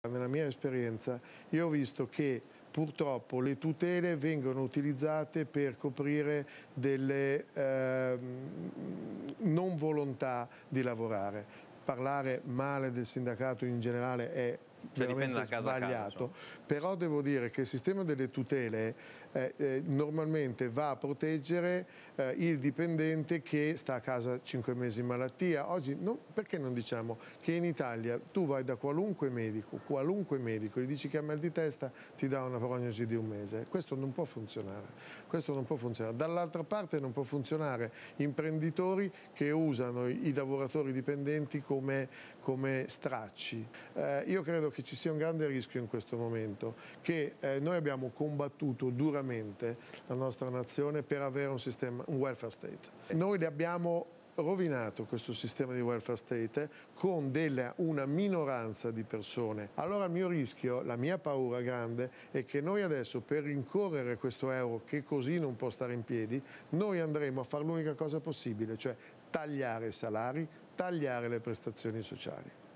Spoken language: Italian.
Nella mia esperienza io ho visto che purtroppo le tutele vengono utilizzate per coprire delle eh, non volontà di lavorare. Parlare male del sindacato in generale è cioè, veramente cioè sbagliato. Casa, Però devo dire che il sistema delle tutele eh, eh, normalmente va a proteggere eh, il dipendente che sta a casa 5 mesi in malattia. Oggi non, perché non diciamo che in Italia tu vai da qualunque medico, qualunque medico, gli dici che ha mal di testa, ti dà una prognosi di un mese. Questo non può funzionare. Questo non può funzionare. Dall'altra parte non può funzionare imprenditori che usano i lavoratori dipendenti come, come stracci. Eh, io credo che che ci sia un grande rischio in questo momento, che eh, noi abbiamo combattuto duramente la nostra nazione per avere un, sistema, un welfare state. Noi le abbiamo rovinato questo sistema di welfare state con della, una minoranza di persone. Allora il mio rischio, la mia paura grande è che noi adesso per rincorrere questo euro che così non può stare in piedi, noi andremo a fare l'unica cosa possibile, cioè tagliare i salari, tagliare le prestazioni sociali.